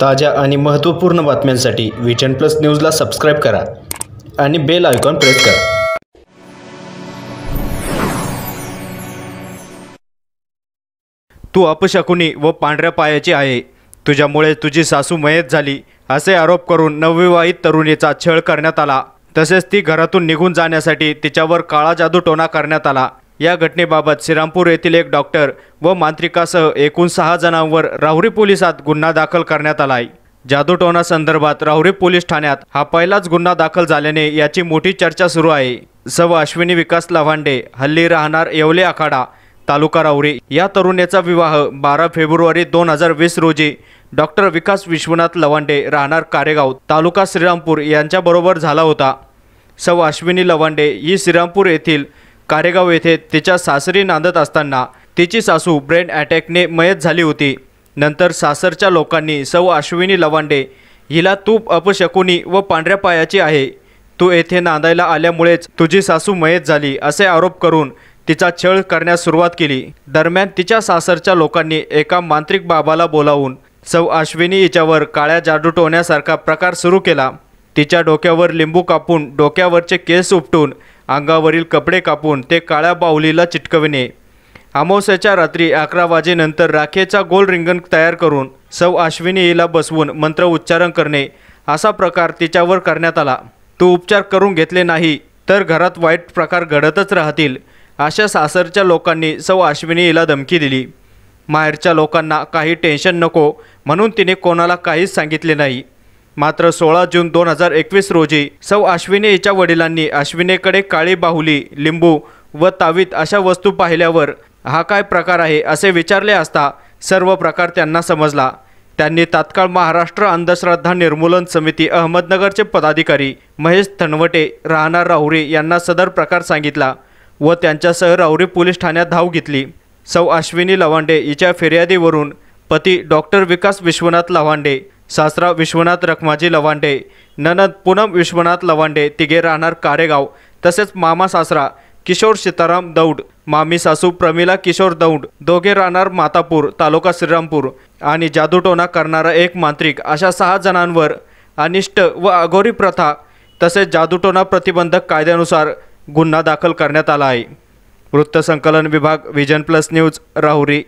ताज्या आणि महत्त्वपूर्ण बातम्यांसाठी विजन प्लस न्यूजला सबस्क्राईब करा आणि बेल आयकॉन प्रेस करा तू अपशकुनी व पांढऱ्या पायाची आहे तुझ्यामुळे तुझी सासू मयत झाली असे आरोप करून नवविवाहित तरुणीचा छळ करण्यात आला तसेच ती घरातून निघून जाण्यासाठी तिच्यावर काळा जादू टोना करण्यात आला या घटनेबाबत श्रीरामपूर येथील एक डॉक्टर व मांत्रिकासह एकूण सहा जणांवर राहुरी पोलिसात गुन्हा दाखल करण्यात आला आहे जादूटोणा संदर्भात राहुरी पोलीस ठाण्यात हा पहिलाच गुन्हा दाखल झाल्याने याची मोठी चर्चा सुरू आहे सव अश्विनी विकास लव्हांडे हल्ली राहणार येवले आखाडा तालुका राहुरी या तरुणेचा विवाह बारा फेब्रुवारी दोन हजार वीस रोजी डॉक्टर विकास विश्वनाथ लवांडे राहणार कारेगाव तालुका श्रीरामपूर यांच्याबरोबर झाला होता सव अश्विनी लवांडे ही श्रीरामपूर येथील कारेगाव येथे तिच्या सासरी नांदत असताना तिची सासू ब्रेन अटॅकने मयत झाली होती नंतर सासरच्या लोकांनी सौ अश्विनी लवांडे हिला तूप अपशकुनी व पांढऱ्या पायाची आहे तू येथे नांदायला आल्यामुळेच तुझी सासू मयत झाली असे आरोप करून तिचा छळ करण्यास सुरुवात केली दरम्यान तिच्या सासरच्या लोकांनी एका मांत्रिक बाबाला बोलावून सौ अश्विनी हिच्यावर काळ्या जादू होण्यासारखा प्रकार सुरू केला तिच्या डोक्यावर लिंबू कापून डोक्यावरचे केस उपटून अंगावरील कपडे कापून ते काळ्या बाहुलीला चिटकविणे अमावस्याच्या रात्री अकरा वाजेनंतर राखेचा गोल रिंगण तयार करून सौ अश्विनीला बसवून मंत्र उच्चारण करणे असा प्रकार तिच्यावर करण्यात आला तो उपचार करून घेतले नाही तर घरात वाईट प्रकार घडतच राहतील अशा सासरच्या लोकांनी सौ अश्विनीला धमकी दिली माहेरच्या लोकांना काही टेन्शन नको म्हणून तिने कोणाला काहीच सांगितले नाही मात्र सोळा जून दोन हजार एकवीस रोजी सौ अश्विनी हिच्या वडिलांनी अश्विनेकडे काळी बाहुली लिंबू व तावीत अशा वस्तू पाहिल्यावर हा काय प्रकार आहे असे विचारले असता सर्व प्रकार त्यांना समजला त्यांनी तात्काळ महाराष्ट्र अंधश्रद्धा निर्मूलन समिती अहमदनगरचे पदाधिकारी महेश थनवटे राहणार राहुरी यांना सदर प्रकार सांगितला व त्यांच्यासह राहुरी पोलीस ठाण्यात धाव घेतली सौ अश्विनी लवांडे हिच्या फिर्यादीवरून पती डॉक्टर विकास विश्वनाथ लवांडे सासरा विश्वनाथ रखमाजी लवांडे ननद पूनम विश्वनाथ लवांडे तिघे राहणार कारेगाव तसेच मामा सासरा किशोर सीताराम दौड मामी सासू प्रमिला किशोर दौड दोघे राहणार मातापूर तालुका श्रीरामपूर आणि जादूटोना करणारा एक मांत्रिक अशा सहा जणांवर अनिष्ट व अघोरी प्रथा तसेच जादूटोना प्रतिबंधक कायद्यानुसार गुन्हा दाखल करण्यात आला आहे वृत्तसंकलन विभाग विजन प्लस न्यूज राहुरी